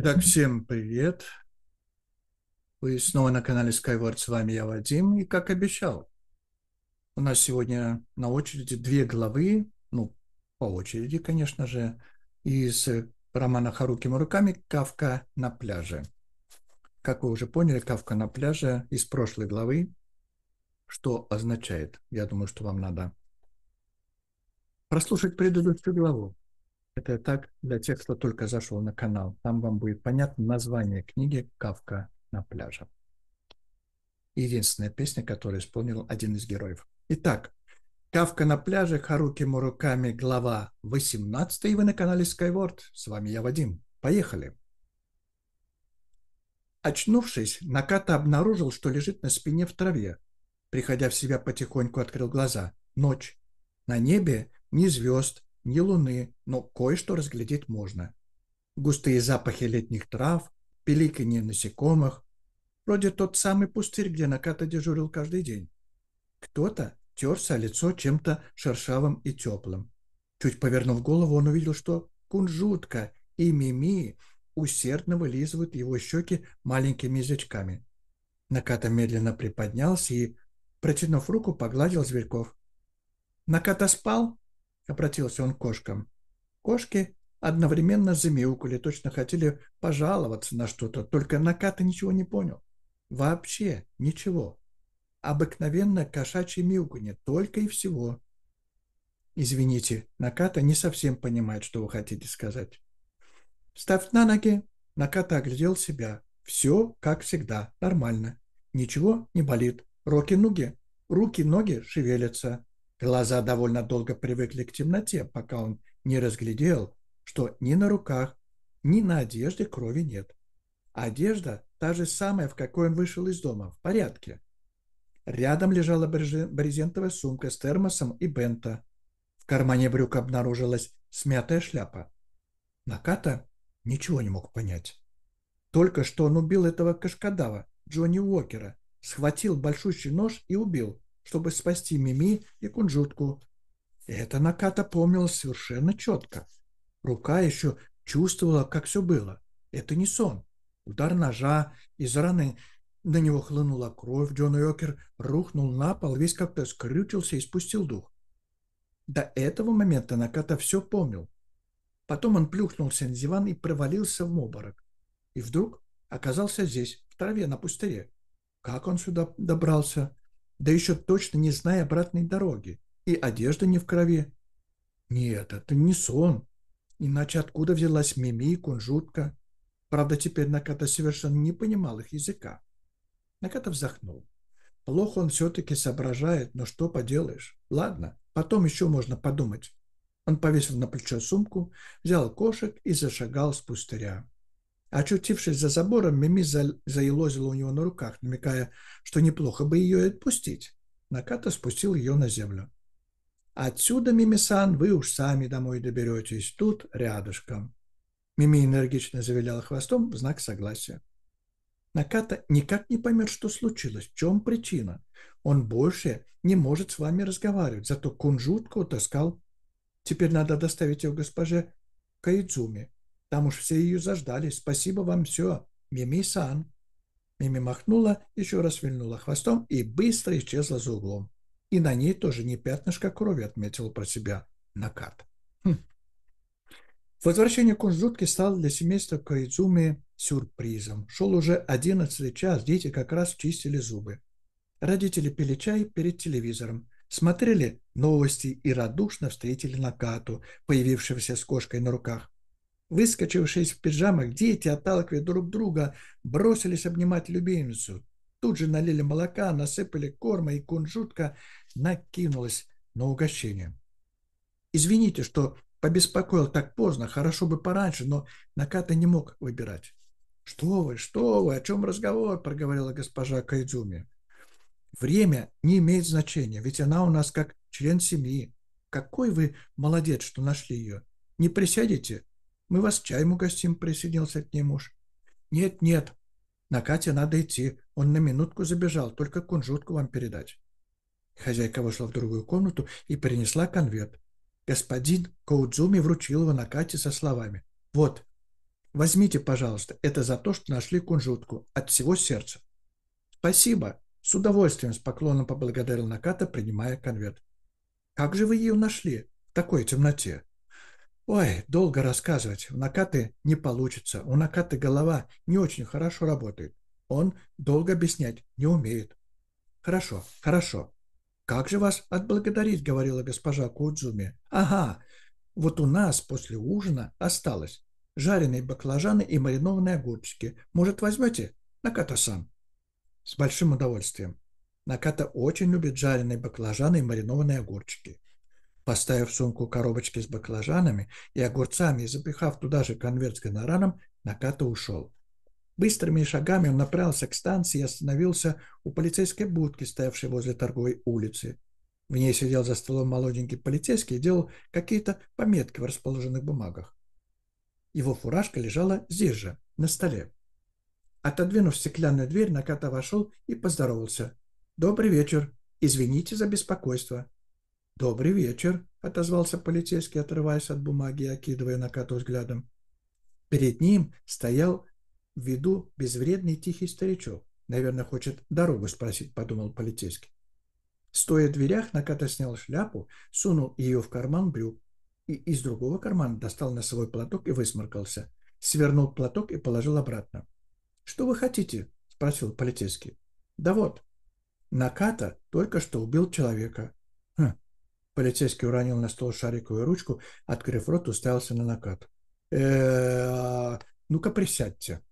Итак, всем привет. Вы снова на канале Skyward, с вами я, Вадим. И как обещал, у нас сегодня на очереди две главы, ну, по очереди, конечно же, из романа Харуки Мураками «Кавка на пляже». Как вы уже поняли, «Кавка на пляже» из прошлой главы, что означает, я думаю, что вам надо прослушать предыдущую главу. Это так для тех, кто только зашел на канал. Там вам будет понятно название книги «Кавка на пляже». Единственная песня, которую исполнил один из героев. Итак, «Кавка на пляже», «Харуки Муруками», глава 18, и вы на канале Skyward. С вами я, Вадим. Поехали! Очнувшись, Наката обнаружил, что лежит на спине в траве. Приходя в себя, потихоньку открыл глаза. Ночь. На небе ни звезд, ни луны, но кое-что разглядеть можно. Густые запахи летних трав, пеликанье насекомых, вроде тот самый пустырь, где Наката дежурил каждый день. Кто-то терся лицо чем-то шершавым и теплым. Чуть повернув голову, он увидел, что кунжутка и мими усердно вылизывают его щеки маленькими язычками. Наката медленно приподнялся и, протянув руку, погладил зверьков. «Наката спал?» обратился он к кошкам. Кошки одновременно замяукали, точно хотели пожаловаться на что-то, только Наката ничего не понял. Вообще ничего. Обыкновенно кошачье мяуканье, только и всего. Извините, Наката не совсем понимает, что вы хотите сказать. Ставь на ноги, Наката оглядел себя. Все, как всегда, нормально. Ничего не болит. Руки-ноги руки, ноги шевелятся. Глаза довольно долго привыкли к темноте, пока он не разглядел, что ни на руках, ни на одежде крови нет. Одежда та же самая, в какой он вышел из дома, в порядке. Рядом лежала брезентовая сумка с термосом и бента. В кармане брюк обнаружилась смятая шляпа. Наката ничего не мог понять. Только что он убил этого кашкадава, Джонни Уокера, схватил большущий нож и убил чтобы спасти Мими и Кунжутку. это Наката помнил совершенно четко. Рука еще чувствовала, как все было. Это не сон. Удар ножа, из раны на него хлынула кровь, Джон Уокер рухнул на пол, весь как-то скрючился и спустил дух. До этого момента Наката все помнил. Потом он плюхнулся на диван и провалился в обморок. И вдруг оказался здесь, в траве, на пустыре. Как он сюда добрался? да еще точно не зная обратной дороги, и одежда не в крови. Нет, это не сон. Иначе откуда взялась Мими и Кунжутка? Правда, теперь Наката совершенно не понимал их языка. Наката вздохнул. Плохо он все-таки соображает, но что поделаешь. Ладно, потом еще можно подумать. Он повесил на плечо сумку, взял кошек и зашагал с пустыря. Очутившись за забором, Мими заелозила у него на руках, намекая, что неплохо бы ее отпустить. Наката спустил ее на землю. «Отсюда, Мими Сан, вы уж сами домой доберетесь, тут рядышком». Мими энергично завиляла хвостом в знак согласия. Наката никак не поймет, что случилось, в чем причина. Он больше не может с вами разговаривать, зато кунжутку таскал. Теперь надо доставить ее госпоже Каидзуми. Там уж все ее заждали. Спасибо вам все. Мими-сан. Мими махнула, еще раз вильнула хвостом и быстро исчезла за углом. И на ней тоже не пятнышко крови, отметила про себя Накат. Хм. Возвращение Кунжутки стало для семейства Каидзуми сюрпризом. Шел уже одиннадцатый час, дети как раз чистили зубы. Родители пили чай перед телевизором, смотрели новости и радушно встретили Накату, появившегося с кошкой на руках. Выскочившись в пижамах, дети, отталкивая друг друга, бросились обнимать любимицу. Тут же налили молока, насыпали корма, и кунжутка накинулась на угощение. «Извините, что побеспокоил так поздно, хорошо бы пораньше, но Наката не мог выбирать». «Что вы, что вы, о чем разговор?» – проговорила госпожа Кайдзуми. «Время не имеет значения, ведь она у нас как член семьи. Какой вы молодец, что нашли ее. Не присядете, мы вас чаем угостим, присоединился к ней муж. Нет, нет, на Кате надо идти. Он на минутку забежал, только кунжутку вам передать. Хозяйка вошла в другую комнату и принесла конверт. Господин Коудзуми вручил его Накате со словами. «Вот, возьмите, пожалуйста, это за то, что нашли кунжутку. От всего сердца». «Спасибо!» — с удовольствием, с поклоном поблагодарил Наката, принимая конверт. «Как же вы ее нашли в такой темноте?» Ой, долго рассказывать. У Накаты не получится. У Накаты голова не очень хорошо работает. Он долго объяснять не умеет. Хорошо, хорошо. Как же вас отблагодарить, говорила госпожа Кудзуми. Ага, вот у нас после ужина осталось жареные баклажаны и маринованные огурчики. Может, возьмете? Наката-сан. С большим удовольствием. Наката очень любит жареные баклажаны и маринованные огурчики поставив в сумку коробочки с баклажанами и огурцами и запихав туда же конверт с гонораном, Наката ушел. Быстрыми шагами он направился к станции и остановился у полицейской будки, стоявшей возле торговой улицы. В ней сидел за столом молоденький полицейский и делал какие-то пометки в расположенных бумагах. Его фуражка лежала здесь же, на столе. Отодвинув стеклянную дверь, Наката вошел и поздоровался. «Добрый вечер. Извините за беспокойство. «Добрый вечер», — отозвался полицейский, отрываясь от бумаги и окидывая Накату взглядом. Перед ним стоял в виду безвредный тихий старичок. «Наверное, хочет дорогу спросить», — подумал полицейский. Стоя в дверях, Наката снял шляпу, сунул ее в карман брюк и из другого кармана достал носовой платок и высморкался. Свернул платок и положил обратно. «Что вы хотите?» — спросил полицейский. «Да вот, Наката только что убил человека. Полицейский уронил на стол шариковую ручку, открыв рот, уставился на накат. «Э, а, «Ну-ка, присядьте».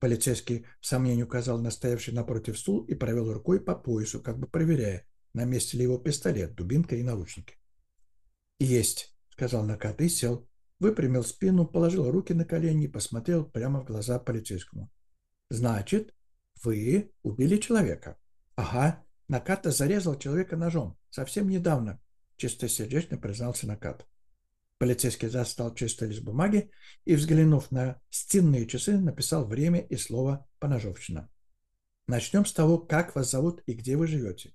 Полицейский в сомнении указал на стоявший напротив стул и провел рукой по поясу, как бы проверяя, на месте ли его пистолет, дубинка и наручники. «Есть», — сказал Накат и сел. Выпрямил спину, положил руки на колени и посмотрел прямо в глаза полицейскому. «Значит, вы убили человека?» «Ага, Наката зарезал человека ножом. Совсем недавно чистосердечно признался Накат. Полицейский застал чистый лист бумаги и, взглянув на стенные часы, написал время и слово «поножовщина». Начнем с того, как вас зовут и где вы живете.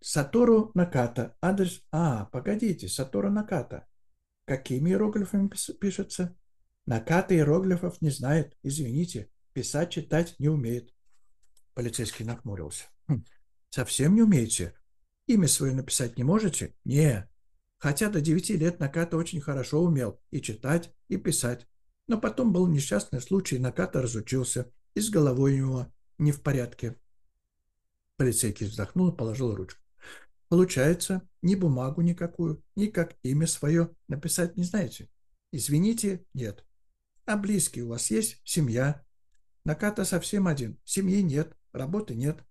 Сатору Наката. Адрес... А, погодите, Сатору Наката. Какими иероглифами пишется? Наката иероглифов не знает, извините. Писать, читать не умеет. Полицейский нахмурился. Хм, совсем не умеете? Имя свое написать не можете? Не. Хотя до девяти лет Наката очень хорошо умел и читать, и писать. Но потом был несчастный случай, Наката разучился, и с головой у него не в порядке. Полицейский вздохнул и положил ручку. Получается, ни бумагу никакую, ни как имя свое написать не знаете. Извините, нет. А близкие у вас есть? Семья? Наката совсем один. Семьи нет, работы нет.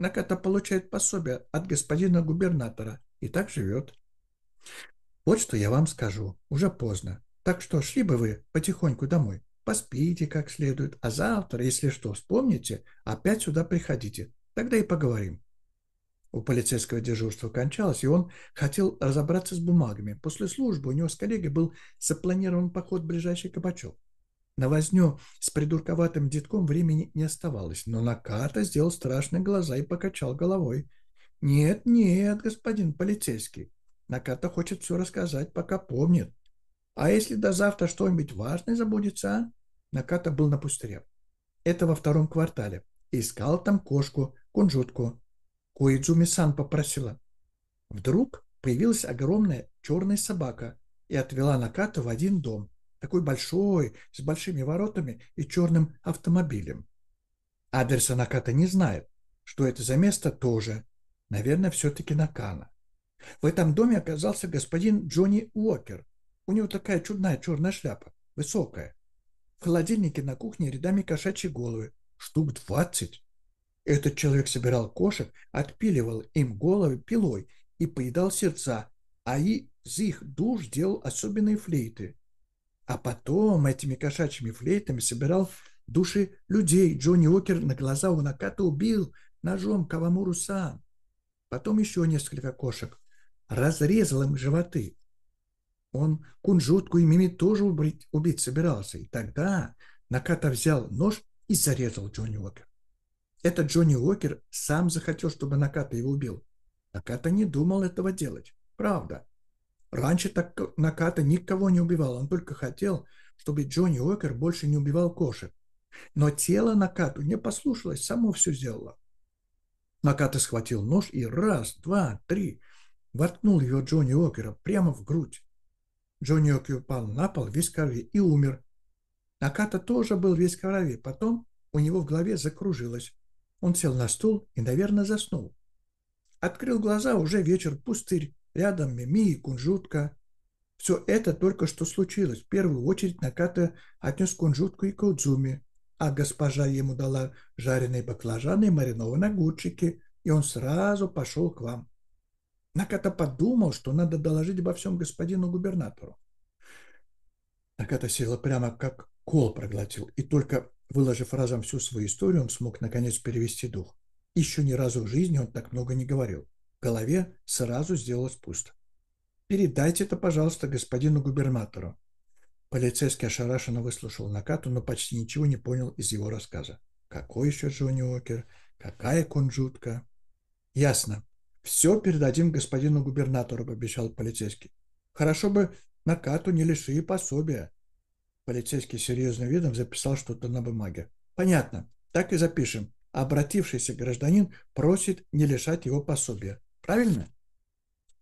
Наката получает пособие от господина губернатора и так живет. Вот что я вам скажу. Уже поздно. Так что шли бы вы потихоньку домой. Поспите как следует, а завтра, если что, вспомните, опять сюда приходите. Тогда и поговорим. У полицейского дежурства кончалось, и он хотел разобраться с бумагами. После службы у него с коллегой был запланирован поход в ближайший кабачок. На возню с придурковатым детком времени не оставалось, но Наката сделал страшные глаза и покачал головой. «Нет, нет, господин полицейский, Наката хочет все рассказать, пока помнит. А если до завтра что-нибудь важное забудется, а?» Наката был на пустыре. Это во втором квартале. Искал там кошку, кунжутку. Коидзуми-сан попросила. Вдруг появилась огромная черная собака и отвела Наката в один дом такой большой, с большими воротами и черным автомобилем. Адреса Наката не знает, что это за место тоже. Наверное, все-таки Накана. В этом доме оказался господин Джонни Уокер. У него такая чудная черная шляпа, высокая. В холодильнике на кухне рядами кошачьи головы, штук двадцать. Этот человек собирал кошек, отпиливал им головы пилой и поедал сердца, а и из их душ делал особенные флейты. А потом этими кошачьими флейтами собирал души людей. Джонни Окер на глаза у Наката убил ножом Кавамуру сам. Потом еще несколько кошек. Разрезал им животы. Он Кунжутку и Мими тоже убить, убить собирался. И тогда Наката взял нож и зарезал Джонни Окер. Этот Джонни Окер сам захотел, чтобы Наката его убил. Наката не думал этого делать. Правда. Раньше так Наката никого не убивал, он только хотел, чтобы Джонни Уокер больше не убивал кошек. Но тело Накату не послушалось, само все сделало. Наката схватил нож и раз, два, три воткнул ее Джонни Уокера прямо в грудь. Джонни Уокер упал на пол весь крови и умер. Наката тоже был весь крови, потом у него в голове закружилось. Он сел на стул и, наверное, заснул. Открыл глаза уже вечер, пустырь рядом Мими и Кунжутка. Все это только что случилось. В первую очередь Наката отнес Кунжутку и Кудзуми, а госпожа ему дала жареные баклажаны и маринованные огурчики, и он сразу пошел к вам. Наката подумал, что надо доложить обо всем господину губернатору. Наката села прямо как кол проглотил, и только выложив разом всю свою историю, он смог наконец перевести дух. Еще ни разу в жизни он так много не говорил. В голове сразу сделалось пусто. «Передайте это, пожалуйста, господину губернатору». Полицейский ошарашенно выслушал Накату, но почти ничего не понял из его рассказа. Какой еще Джонни Уокер? Какая кунжутка? Ясно. Все передадим господину губернатору, пообещал полицейский. Хорошо бы Накату не лиши пособия. Полицейский серьезным видом записал что-то на бумаге. Понятно. Так и запишем. Обратившийся гражданин просит не лишать его пособия. Правильно?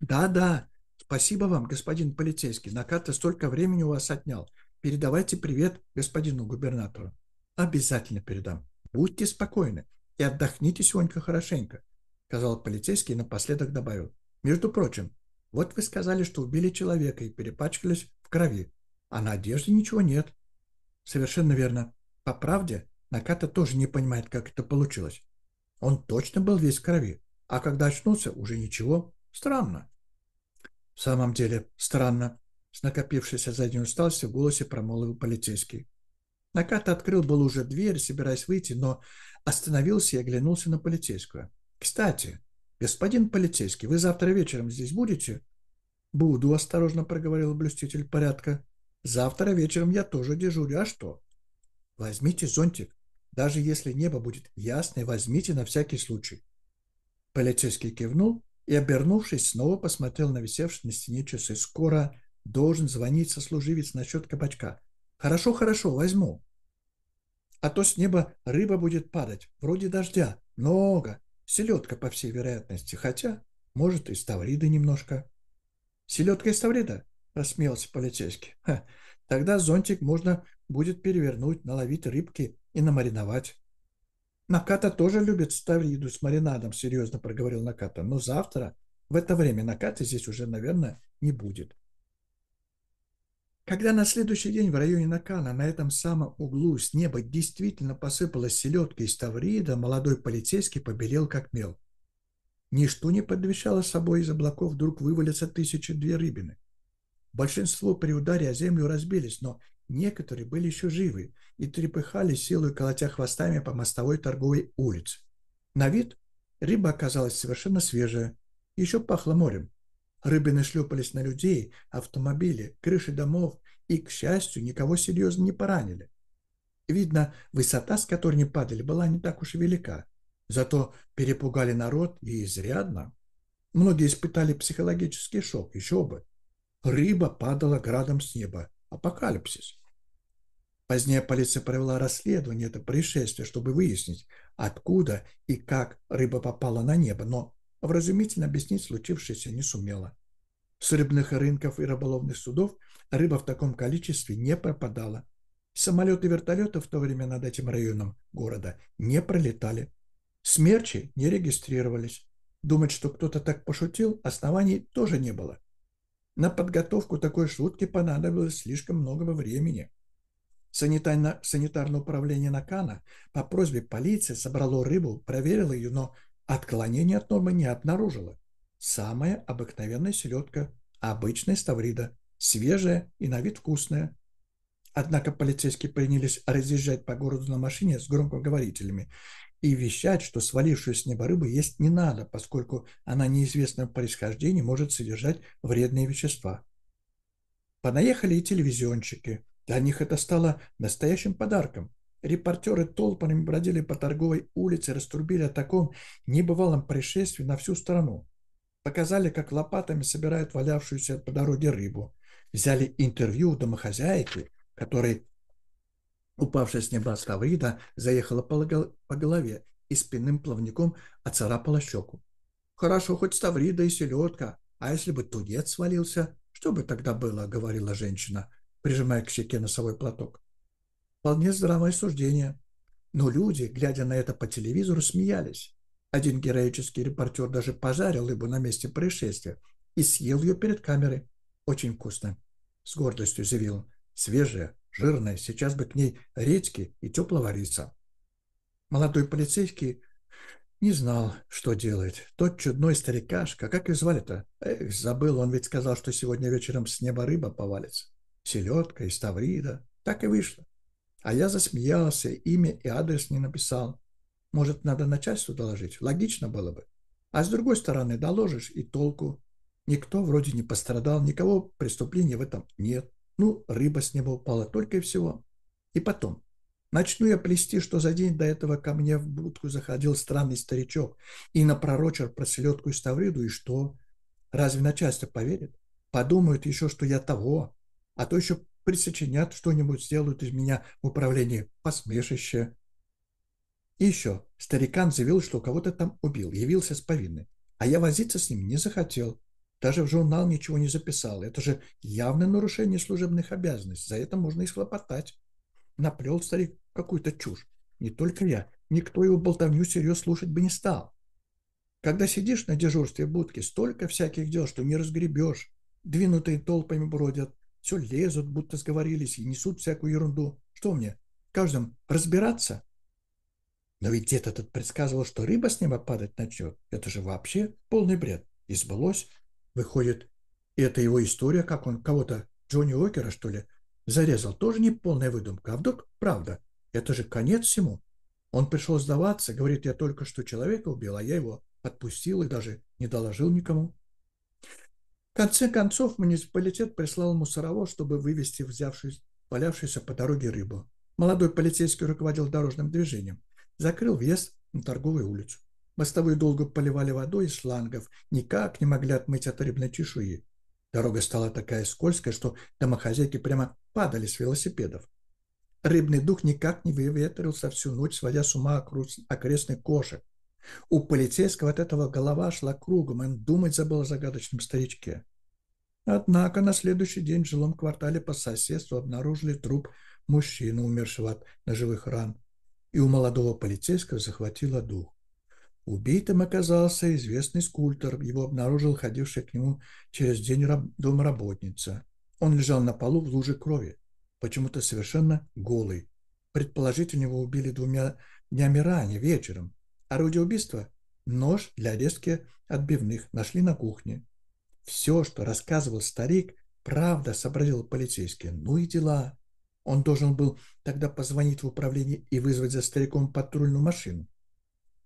Да, да. Спасибо вам, господин полицейский. Наката столько времени у вас отнял. Передавайте привет господину губернатору. Обязательно передам. Будьте спокойны и отдохните сегодня хорошенько, сказал полицейский и напоследок добавил. Между прочим, вот вы сказали, что убили человека и перепачкались в крови, а на одежде ничего нет. Совершенно верно. По правде, Наката тоже не понимает, как это получилось. Он точно был весь в крови. А когда очнутся, уже ничего. Странно. В самом деле, странно. С накопившейся задней усталостью в голосе промолвил полицейский. Накат открыл был уже дверь, собираясь выйти, но остановился и оглянулся на полицейского. «Кстати, господин полицейский, вы завтра вечером здесь будете?» «Буду», — осторожно проговорил блюститель порядка. «Завтра вечером я тоже дежурю. А что?» «Возьмите зонтик. Даже если небо будет ясное, возьмите на всякий случай. Полицейский кивнул и, обернувшись, снова посмотрел на висевшие на стене часы. «Скоро должен звонить сослуживец насчет кабачка. Хорошо, хорошо, возьму. А то с неба рыба будет падать, вроде дождя, много. Селедка, по всей вероятности, хотя, может, и ставрида немножко». «Селедка и ставрида?» – рассмеялся полицейский. «Ха, тогда зонтик можно будет перевернуть, наловить рыбки и намариновать. Наката тоже любит ставриду с маринадом, серьезно проговорил Наката. Но завтра, в это время, Наката здесь уже, наверное, не будет. Когда на следующий день в районе Накана на этом самом углу с неба действительно посыпалась селедка из Таврида, молодой полицейский побелел как мел. Ничто не подвещало собой из облаков вдруг вывалятся тысячи две рыбины. Большинство при ударе о землю разбились, но некоторые были еще живы и трепыхали силой, колотя хвостами по мостовой торговой улице. На вид рыба оказалась совершенно свежая, еще пахло морем. Рыбы шлепались на людей, автомобили, крыши домов и, к счастью, никого серьезно не поранили. Видно, высота, с которой не падали, была не так уж и велика. Зато перепугали народ и изрядно. Многие испытали психологический шок, еще бы рыба падала градом с неба. Апокалипсис. Позднее полиция провела расследование этого происшествия, чтобы выяснить, откуда и как рыба попала на небо, но вразумительно объяснить случившееся не сумела. С рыбных рынков и рыболовных судов рыба в таком количестве не пропадала. Самолеты и вертолеты в то время над этим районом города не пролетали. Смерчи не регистрировались. Думать, что кто-то так пошутил, оснований тоже не было – на подготовку такой шутки понадобилось слишком много времени. санитарное управление Накана по просьбе полиции собрало рыбу, проверило ее, но отклонения от нормы не обнаружило. Самая обыкновенная селедка, обычная ставрида, свежая и на вид вкусная. Однако полицейские принялись разъезжать по городу на машине с громкоговорителями и вещать, что свалившую с неба рыбу есть не надо, поскольку она неизвестного происхождения может содержать вредные вещества. Понаехали и телевизионщики. Для них это стало настоящим подарком. Репортеры толпами бродили по торговой улице, раструбили о таком небывалом происшествии на всю страну. Показали, как лопатами собирают валявшуюся по дороге рыбу. Взяли интервью у домохозяйки, которой Упавшая с неба ставрида заехала по голове и спинным плавником оцарапала щеку. «Хорошо, хоть ставрида и селедка, а если бы тунец свалился, что бы тогда было?» — говорила женщина, прижимая к щеке носовой платок. Вполне здравое суждение. Но люди, глядя на это по телевизору, смеялись. Один героический репортер даже пожарил рыбу на месте происшествия и съел ее перед камерой. «Очень вкусно», — с гордостью заявил «Свежая, жирная, сейчас бы к ней редьки и теплого риса. Молодой полицейский не знал, что делать. Тот чудной старикашка, как их звали-то? Эх, забыл, он ведь сказал, что сегодня вечером с неба рыба повалится. Селедка и ставрида. Так и вышло. А я засмеялся, имя и адрес не написал. Может, надо начальству доложить? Логично было бы. А с другой стороны, доложишь и толку. Никто вроде не пострадал, никого преступления в этом нет. Ну, рыба с неба упала, только и всего. И потом, начну я плести, что за день до этого ко мне в будку заходил странный старичок и напророчил про селедку и ставриду, и что? Разве начальство поверит? Подумают еще, что я того, а то еще присочинят что-нибудь, сделают из меня в управлении посмешище. И еще старикан заявил, что кого-то там убил, явился с повинной, а я возиться с ним не захотел даже в журнал ничего не записал. Это же явное нарушение служебных обязанностей. За это можно и схлопотать. Наплел старик какую-то чушь. Не только я. Никто его болтовню серьезно слушать бы не стал. Когда сидишь на дежурстве в будке, столько всяких дел, что не разгребешь. Двинутые толпами бродят, все лезут, будто сговорились и несут всякую ерунду. Что мне, в каждом разбираться? Но ведь дед этот предсказывал, что рыба с неба падать начнет. Это же вообще полный бред. И сбылось. Выходит, это его история, как он кого-то, Джонни Уокера, что ли, зарезал. Тоже не полная выдумка. А вдруг правда? Это же конец всему. Он пришел сдаваться, говорит, я только что человека убил, а я его отпустил и даже не доложил никому. В конце концов, муниципалитет прислал мусоровоз, чтобы вывести взявшись, валявшуюся по дороге рыбу. Молодой полицейский руководил дорожным движением, закрыл въезд на торговую улицу. Мостовую долго поливали водой из шлангов, никак не могли отмыть от рыбной чешуи. Дорога стала такая скользкая, что домохозяйки прямо падали с велосипедов. Рыбный дух никак не выветрился всю ночь, сводя с ума окрестных кошек. У полицейского от этого голова шла кругом, и он думать забыл о загадочном старичке. Однако на следующий день в жилом квартале по соседству обнаружили труп мужчины, умершего от ножевых ран, и у молодого полицейского захватило дух. Убитым оказался известный скульптор. Его обнаружил ходивший к нему через день домработница. Он лежал на полу в луже крови, почему-то совершенно голый. Предположительно, его убили двумя днями ранее, вечером. Орудие убийства – нож для резки отбивных, нашли на кухне. Все, что рассказывал старик, правда, сообразил полицейский. Ну и дела. Он должен был тогда позвонить в управление и вызвать за стариком патрульную машину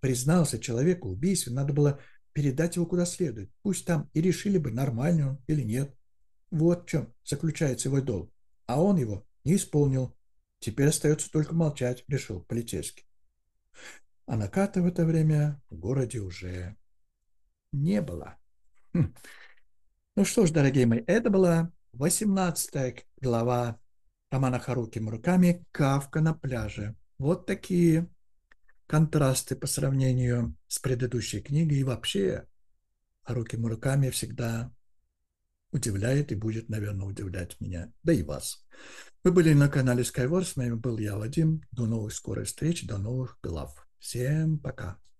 признался человеку в убийстве, надо было передать его куда следует. Пусть там и решили бы, нормально он или нет. Вот в чем заключается его долг. А он его не исполнил. Теперь остается только молчать, решил полицейский. А наката в это время в городе уже не было. Хм. Ну что ж, дорогие мои, это была 18 глава романа Харуки Мураками «Кавка на пляже». Вот такие контрасты по сравнению с предыдущей книгой и вообще Харуки руками всегда удивляет и будет, наверное, удивлять меня, да и вас. Вы были на канале Skywars, с вами был я, Вадим. До новых скорых встреч, до новых глав. Всем пока.